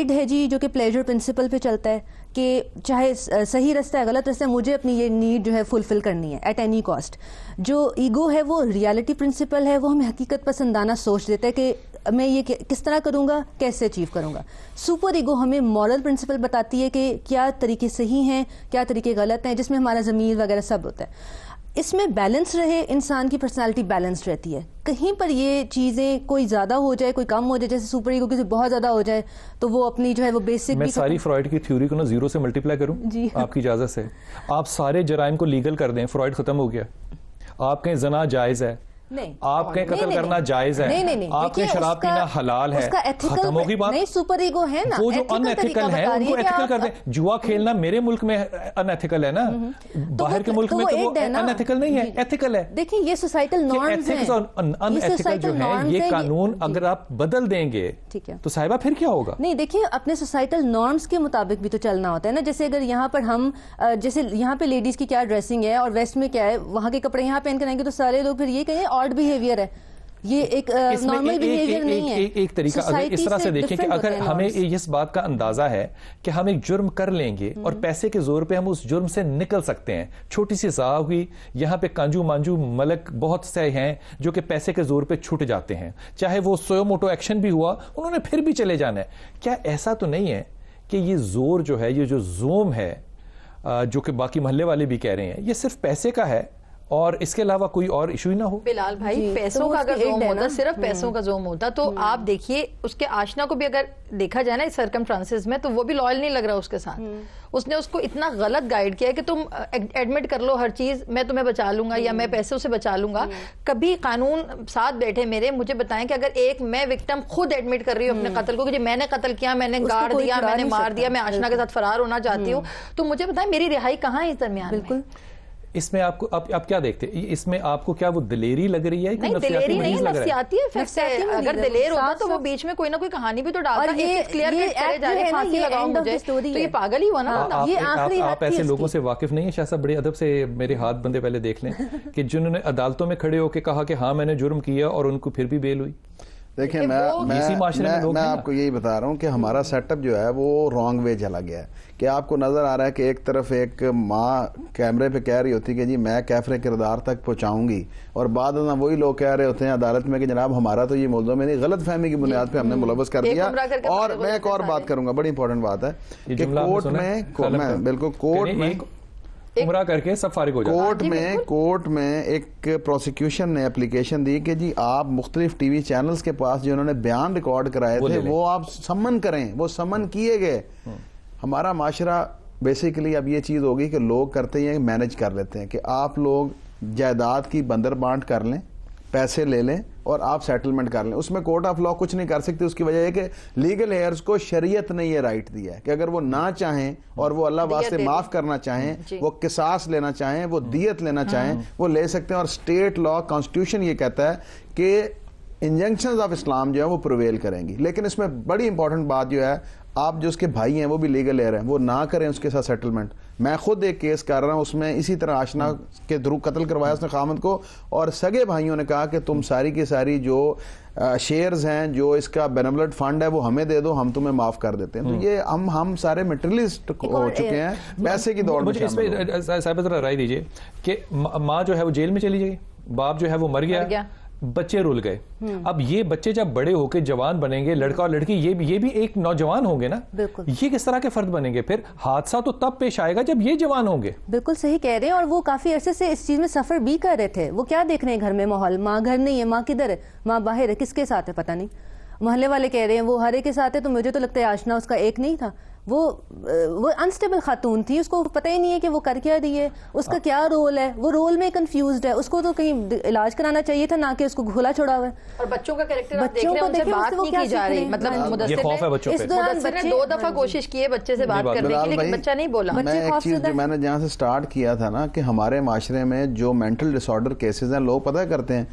[SPEAKER 9] इड है जी जो कि प्लेजर प्रिंसिपल पे चलता है कि चाहे सही रास्ता है गलत रास्ता है मुझे अपनी ये नीड जो है फुलफिल करनी है एट एनी कॉस्ट जो ईगो है वो रियलिटी प्रिंसिपल है वो हमें हकीकत पसंदाना सोच देता है कि मैं ये किस तरह करूँगा कैसे अचीव करूँगा सुपर ईगो हमें मॉरल प्रिंसिपल बताती है कि क्या तरीके सही हैं क्या तरीके गलत हैं जिसमें हमारा ज़मीर वगैरह सब होता है इसमें बैलेंस रहे इंसान की पर्सनालिटी बैलेंस रहती है कहीं पर ये चीज़ें कोई ज़्यादा हो जाए कोई कम हो जाए जैसे सुपर ईगो किसी बहुत ज़्यादा हो जाए तो वो अपनी जो है वो बेसिक मैं सारी
[SPEAKER 2] फ्रॉइड की थ्योरी को ना जीरो से मल्टीप्लाई करूँ जी आपकी इजाज़त से आप सारे जराइम को लीगल कर दें फ्रॉइड ख़त्म हो गया आपके जना जायज़ है
[SPEAKER 9] नहीं आपके कत्ल करना जायज है नहीं, नहीं, नहीं, आपके शराब पीना
[SPEAKER 2] हलाल है खत्म होगी बात
[SPEAKER 9] नहीं सुपर ईगो है ना वो जो अनएथिकल है उनको एथिकल कर दे
[SPEAKER 2] जुआ खेलना मेरे मुल्क में अनएथिकल है ना हम्म, हम्म। तो बाहर के तो- मुल्क तो में तो अनएथिकल
[SPEAKER 9] नहीं है एथिकल है देखिए ये सोसाइटल नॉर्म्स हैं
[SPEAKER 2] अनएथिकल जो है ये कानून अगर आप बदल देंगे ठीक है तो साहिबा फिर क्या होगा
[SPEAKER 9] नहीं देखिए अपने सोसाइटल नॉर्म्स के मुताबिक भी तो चलना होता है ना जैसे अगर यहाँ पर हम जैसे यहाँ पे लेडीज की क्या ड्रेसिंग है और वेस्ट में क्या है वहाँ के कपड़े यहाँ पहन कर आएंगे तो सारे लोग फिर ये कहें और ऑड बिहेवियर है ये एक नॉर्मल बिहेवियर
[SPEAKER 1] नहीं है एक, तरीका अगर इस तरह से, देखें कि अगर हमें
[SPEAKER 2] इस बात का अंदाजा है कि हम एक जुर्म कर लेंगे हम्म। और पैसे के जोर पे हम उस जुर्म से निकल सकते हैं छोटी सी सजा हुई यहाँ पे कांजू मांजू मलक बहुत से हैं जो कि पैसे के जोर पे छूट जाते हैं चाहे वो सोयो मोटो एक्शन भी हुआ उन्होंने फिर भी चले जाना है क्या ऐसा तो नहीं है कि ये जोर जो है ये जो जोम है जो कि बाकी मोहल्ले वाले भी कह रहे हैं ये सिर्फ पैसे का है और इसके अलावा कोई और इशू ही ना हो
[SPEAKER 7] बिलाल भाई पैसों तो का अगर जोम होता सिर्फ हम्म। पैसों का जोम होता तो हम्म। आप देखिए उसके आशना को भी अगर देखा जाए ना इस सरकम फ्रांसिस में तो वो भी लॉयल नहीं लग रहा उसके साथ हम्म। उसने उसको इतना गलत गाइड किया कि तुम एडमिट कर लो हर चीज मैं तुम्हें बचा लूंगा या मैं पैसे उसे बचा लूंगा कभी कानून साथ बैठे मेरे मुझे बताएं कि अगर एक मैं विक्टिम खुद एडमिट कर रही हूँ अपने कत्ल को कि मैंने कत्ल किया मैंने गाड़ दिया मैंने मार दिया मैं आशना के साथ फरार होना चाहती हूँ तो मुझे बताएं मेरी रिहाई कहाँ है इस दरमियान बिल्कुल
[SPEAKER 2] इसमें आपको आप, आप क्या देखते हैं इसमें आपको क्या वो दिलेरी लग रही है कि नहीं, दिलेरी नहीं नफसियाती
[SPEAKER 7] है से अगर दिलेर होता तो वो बीच में कोई ना कोई कहानी भी तो डालता ये क्लियर जा रहे फांसी लगाओ मुझे तो ये पागल ही हुआ ना ये आखिरी आप ऐसे लोगों
[SPEAKER 2] से वाकिफ नहीं है शाह साहब बड़े अदब से मेरे हाथ बंदे पहले देख लें कि जिन्होंने अदालतों में खड़े होकर कहा कि हाँ मैंने जुर्म किया और उनको फिर भी बेल हुई
[SPEAKER 8] देखिए मैं मैं मैं, मैं आपको यही बता रहा हूँ कि हमारा सेटअप जो है वो रॉन्ग वे चला गया है कि आपको नज़र आ रहा है कि एक तरफ एक माँ कैमरे पे कह रही होती है कि जी मैं कैफरे किरदार तक पहुँचाऊँगी और बाद में वही लोग कह रहे होते हैं अदालत में कि जनाब हमारा तो ये मुलजम है नहीं गलत फहमी की बुनियाद पर हमने मुलवस कर दिया और मैं एक और बात करूँगा बड़ी इंपॉर्टेंट बात है कि कोर्ट में बिल्कुल कोर्ट में
[SPEAKER 2] उमरा करके सब फारिग हो जाए कोर्ट हाँ में
[SPEAKER 8] कोर्ट में एक प्रोसिक्यूशन ने एप्लीकेशन दी कि जी आप मुख्तलिफ टी वी चैनल्स के पास जो उन्होंने बयान रिकॉर्ड कराए थे वो आप समन करें वो समन किए गए हाँ। हमारा माशरा बेसिकली अब ये चीज़ होगी कि लोग करते हैं मैनेज कर लेते हैं कि आप लोग जायदाद की बंदर बांट कर लें पैसे ले लें और आप सेटलमेंट कर लें उसमें कोर्ट ऑफ लॉ कुछ नहीं कर सकती उसकी वजह यह कि लीगल हेयर्स को शरीयत ने ये राइट दिया है कि अगर वो ना चाहें और वो अल्लाह वास्ते माफ़ करना चाहें वो किसास लेना चाहें वो दियत लेना हाँ। चाहें वो ले सकते हैं और स्टेट लॉ कॉन्स्टिट्यूशन ये कहता है कि इंजंक्शन ऑफ इस्लाम जो है वो प्रवेल करेंगी लेकिन इसमें बड़ी इंपॉर्टेंट बात जो है आप जो उसके भाई हैं वो भी लीगल एयर हैं वो ना करें उसके साथ सेटलमेंट मैं खुद एक केस कर रहा हूँ उसमें इसी तरह आशना के थ्रू कत्ल करवाया उसने खामद को और सगे भाइयों ने कहा कि तुम सारी की सारी जो शेयर्स हैं जो इसका बेनवलट फंड है वो हमें दे दो हम तुम्हें माफ कर देते हैं तो हम्म। ये हम हम सारे मेटरलिस्ट हो चुके हैं पैसे की दौड़
[SPEAKER 2] में राय दीजिए कि माँ जो है वो जेल में चली जाएगी बाप जो है वो मर गया बच्चे रुल गए हम्म। अब ये बच्चे जब बड़े होकर जवान बनेंगे लड़का और लड़की ये भी ये भी एक नौजवान होंगे ना बिल्कुल ये किस तरह के फर्द बनेंगे फिर हादसा तो तब पेश आएगा जब ये जवान होंगे
[SPEAKER 9] बिल्कुल सही कह रहे हैं और वो काफी अरसे से इस चीज में सफर भी कर रहे थे वो क्या देख रहे हैं घर में माहौल माँ घर नहीं है माँ किधर है माँ बाहर है किसके साथ है पता नहीं मोहल्ले वाले कह रहे हैं वो हरे के साथ है तो मुझे तो लगता है आशना उसका एक नहीं था वो वो अनस्टेबल खातून थी उसको पता ही नहीं है कि वो कर क्या रही है उसका हाँ। क्या रोल है वो रोल में कंफ्यूज है उसको तो कहीं इलाज कराना चाहिए था ना कि उसको घोला छोड़ा हुआ और
[SPEAKER 7] बच्चों का कैरेक्टर बच्चों को देखे बात वो क्या जा रही मतलब हाँ। इस दौरान बच्चे दो दफा हाँ कोशिश की है बच्चे से बात करने की लेकिन बच्चा नहीं बोला मैंने
[SPEAKER 8] जहाँ से स्टार्ट किया था ना कि हमारे माशरे में जो मेंटल डिसऑर्डर केसेज है लोग पता करते हैं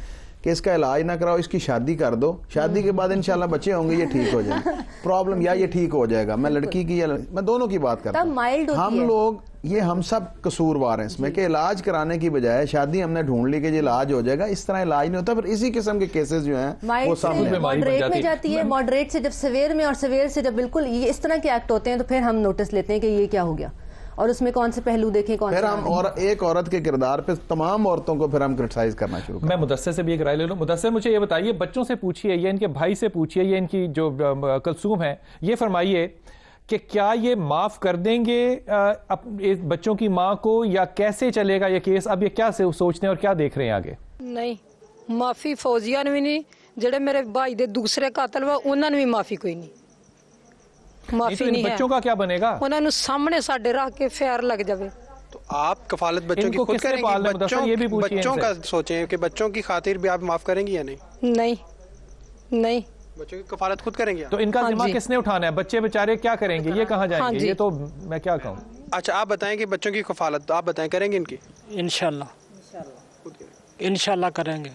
[SPEAKER 8] कि इसका इलाज ना कराओ इसकी शादी कर दो शादी के बाद इंशाल्लाह बच्चे होंगे ये ठीक हो जाएंगे प्रॉब्लम या ये ठीक हो जाएगा मैं लड़की की या मैं दोनों की बात करता हूँ हम लोग ये हम सब कसूरवार हैं इसमें कि इलाज कराने की बजाय शादी हमने ढूंढ ली कि इलाज हो जाएगा इस तरह इलाज नहीं होता पर इसी किस्म के केसेस जो हैं वो सामने मॉडरेट में जाती है
[SPEAKER 9] मॉडरेट से जब सवेर में और सवेर से जब बिल्कुल इस तरह के एक्ट होते हैं तो फिर हम नोटिस लेते हैं कि ये क्या हो गया और उसमें कौन से पहलू देखें कौन फिर हम और
[SPEAKER 8] एक औरत के किरदार पे तमाम औरतों को फिर हम क्रिटिसाइज करना शुरू
[SPEAKER 2] मैं मुदस्से से भी एक राय ले लूँ मुदस्से मुझे ये बताइए बच्चों से पूछिए या इनके भाई से पूछिए या इनकी जो कलसूम है ये फरमाइए कि क्या ये माफ़ कर देंगे बच्चों की माँ को या कैसे चलेगा ये केस अब ये क्या सोचते हैं और क्या देख रहे हैं आगे
[SPEAKER 4] नहीं माफ़ी फौजिया ने भी नहीं जेडे मेरे भाई ਦੇ दूसरे कातल वा उन्होंने भी माफी कोई नहीं
[SPEAKER 3] तो आप कफालत बच्चों की खुद मतलब बच्चों, ये भी बच्चों का सोचें कि बच्चों की खातिर भी आप माफ करेंगी या नहीं
[SPEAKER 2] नहीं नहीं
[SPEAKER 3] बच्चों की कफालत खुद करेंगे तो इनका जिम्मा हाँ किसने उठाना है बच्चे बेचारे क्या करेंगे ये कहाँ जाएंगे हाँ ये तो मैं क्या कहूँ अच्छा आप बताएं कि बच्चों की कफालत तो आप बताएं
[SPEAKER 5] करेंगे इनकी इनशाला इनशाला करेंगे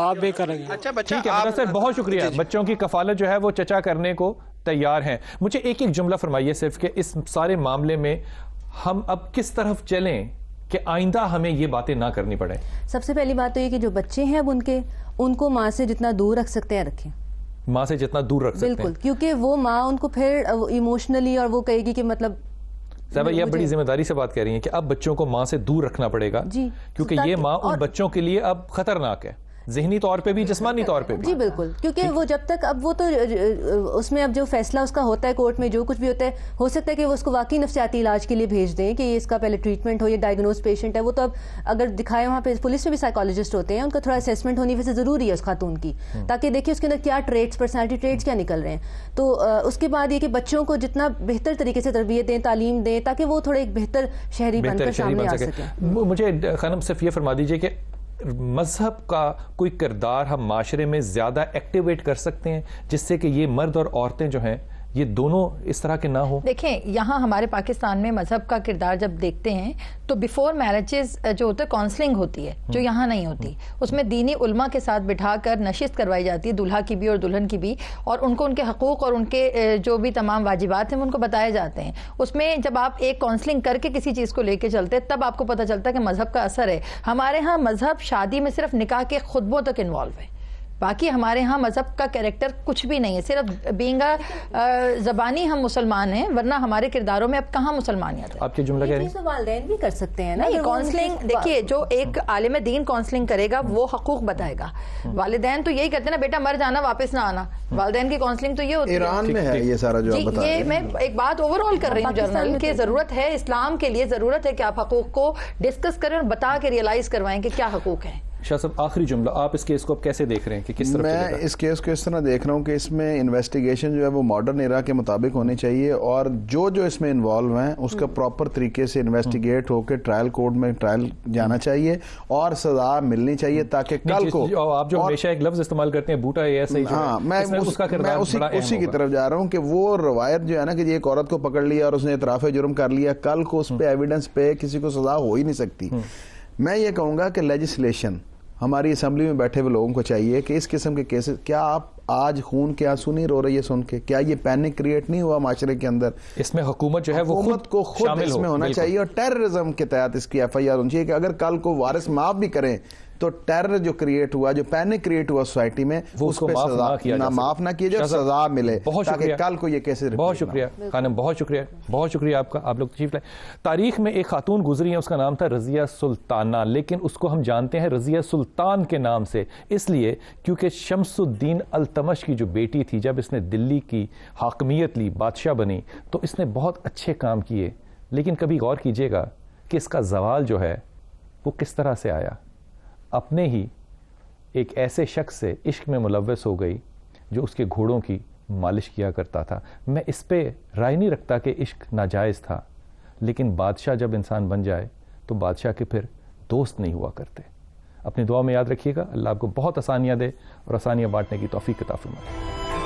[SPEAKER 5] आप भी करेंगे अच्छा
[SPEAKER 2] बच्चा आप सर बहुत शुक्रिया बच्चों की कफालत जो है वो चचा करने को तैयार हैं मुझे एक एक जुमला फरमाइए सिर्फ कि इस सारे मामले में हम अब किस तरफ चलें कि आइंदा हमें ये बातें ना करनी पड़े
[SPEAKER 9] सबसे पहली बात तो ये कि जो बच्चे हैं अब उनके उनको माँ से जितना दूर रख सकते हैं रखें
[SPEAKER 2] माँ से जितना दूर रख सकते हैं बिल्कुल
[SPEAKER 9] क्योंकि वो माँ उनको फिर इमोशनली और वो कहेगी कि मतलब
[SPEAKER 2] साहबा ये बड़ी जिम्मेदारी से बात कह रही हैं कि अब बच्चों को माँ से दूर रखना पड़ेगा जी क्योंकि ये माँ उन बच्चों के लिए अब खतरनाक है जहनी तौर पे भी जिसमानी तौर पे भी जी
[SPEAKER 9] बिल्कुल क्योंकि वो जब तक अब वो तो उसमें अब जो फैसला उसका होता है कोर्ट में जो कुछ भी होता है हो सकता है कि वो उसको वाकई नफसियाती इलाज के लिए भेज दें कि ये इसका पहले ट्रीटमेंट हो ये डायग्नोज पेशेंट है वो तो अब अगर दिखाए वहाँ पे पुलिस में भी साइकोलॉजिस्ट होते हैं उनका थोड़ा असेसमेंट होनी वैसे ज़रूरी है उस खातून की हम्म। ताकि देखिए उसके अंदर क्या ट्रेड्स पर्सनैलिटी ट्रेड्स क्या निकल रहे हैं तो उसके बाद ये कि बच्चों को जितना बेहतर तरीके से तरबियत दें तालीम दें ताकि वो थोड़े एक बेहतर शहरी बनकर
[SPEAKER 2] सामने आ सके मुझे खानम सिर्फ ये फरमा दीजिए कि मज़हब का कोई किरदार हम माशरे में ज़्यादा एक्टिवेट कर सकते हैं जिससे कि ये मर्द और औरतें जो हैं ये दोनों इस तरह के ना हो
[SPEAKER 7] देखें यहाँ हमारे पाकिस्तान में मजहब का किरदार जब देखते हैं तो बिफोर मैरिजेस जो होता है काउंसलिंग होती है जो हम्म। यहाँ नहीं होती हम्म। उसमें दीनी उलमा के साथ बिठा कर नशिस्त करवाई जाती है दुल्हा की भी और दुल्हन की भी और उनको उनके हकूक़ और उनके जो भी तमाम वाजिबात हैं उनको बताए जाते हैं उसमें जब आप एक काउंसलिंग करके किसी चीज़ को लेकर चलते हैं तब आपको पता चलता है कि मजहब का असर है हमारे यहाँ मजहब शादी में सिर्फ निकाह के खुतबों तक इन्वॉल्व है बाकी हमारे यहाँ मज़हब का कैरेक्टर कुछ भी नहीं है सिर्फ बींग ज़बानी हम मुसलमान हैं वरना हमारे किरदारों में अब कहाँ मुसलमानियत है
[SPEAKER 2] आपके जुमला कह
[SPEAKER 9] वालदेन भी कर सकते हैं
[SPEAKER 7] ना ये काउंसलिंग देखिए जो एक आलिम दीन काउंसलिंग करेगा वो हकूक बताएगा हम्म। वालदेन तो यही कहते हैं ना बेटा मर जाना वापस ना आना हम्म। वालदेन की काउंसलिंग तो ये होती ईरान में है ये सारा जो ये मैं एक बात ओवरऑल कर रही हूँ जर्नल की तो ज़रूरत है इस्लाम के लिए ज़रूरत है कि आप हकूक को डिस्कस करें और बता के रियलाइज़ करवाएं कि क्या हकूक है
[SPEAKER 2] शाह साहब आखिरी जुमला आप इस केस को आप कैसे देख रहे हैं कि किस तरह मैं
[SPEAKER 8] इस केस को इस तरह देख रहा हूँ कि इसमें इन्वेस्टिगेशन जो है वो मॉडर्न एरा के मुताबिक होनी चाहिए और जो जो इसमें इन्वॉल्व हैं उसका प्रॉपर हम्म। तरीके से इन्वेस्टिगेट होकर ट्रायल कोर्ट में ट्रायल जाना चाहिए और सजा मिलनी चाहिए हम्म। ताकि कल को
[SPEAKER 2] आप जो हमेशा एक लफ्ज इस्तेमाल करते हैं बूटा ऐसे हाँ मैं उसी की
[SPEAKER 8] तरफ जा रहा हूँ कि वो रवायत जो है ना कि एक औरत को पकड़ लिया और उसने इतराफ़ जुर्म कर लिया कल को उस पर एविडेंस हम्म। पे किसी को सजा हो ही नहीं सकती मैं ये कहूँगा कि लेजिस्लेशन हमारी असम्बली में बैठे हुए लोगों को चाहिए कि इस किस्म के केसेस क्या आप आज खून के आंसू नहीं रो रही है सुन के क्या ये पैनिक क्रिएट नहीं हुआ माशरे के अंदर इसमें हुकूमत जो है वो खुद को खुद इसमें हो, होना चाहिए और टेररिज्म के तहत इसकी एफ आई आर होनी चाहिए कि अगर कल को वारिस माफ भी करें तो टेरर जो क्रिएट हुआ जो पैनिक क्रिएट हुआ सोसाइटी में उसको माफ ना किया ना माफ ना किया जाए सजा मिले बहुत शुक्रिया कल को ये कैसे
[SPEAKER 2] बहुत शुक्रिया खानम बहुत शुक्रिया बहुत शुक्रिया आपका आप लोग तशीफ लाए तारीख में एक खातून गुजरी है उसका नाम था रजिया सुल्ताना लेकिन उसको हम जानते हैं रजिया सुल्तान के नाम से इसलिए क्योंकि शमसुद्दीन अलतमश की जो बेटी थी जब इसने दिल्ली की हाकमियत ली बादशाह बनी तो इसने बहुत अच्छे काम किए लेकिन कभी गौर कीजिएगा कि इसका जवाल जो है वो किस तरह से आया अपने ही एक ऐसे शख्स से इश्क में मुलवस हो गई जो उसके घोड़ों की मालिश किया करता था मैं इस पर राय नहीं रखता कि इश्क नाजायज़ था लेकिन बादशाह जब इंसान बन जाए तो बादशाह के फिर दोस्त नहीं हुआ करते अपनी दुआ में याद रखिएगा अल्लाह आपको बहुत आसानियाँ दे और आसानियाँ बांटने की तोफ़ी किताफ़ी मिले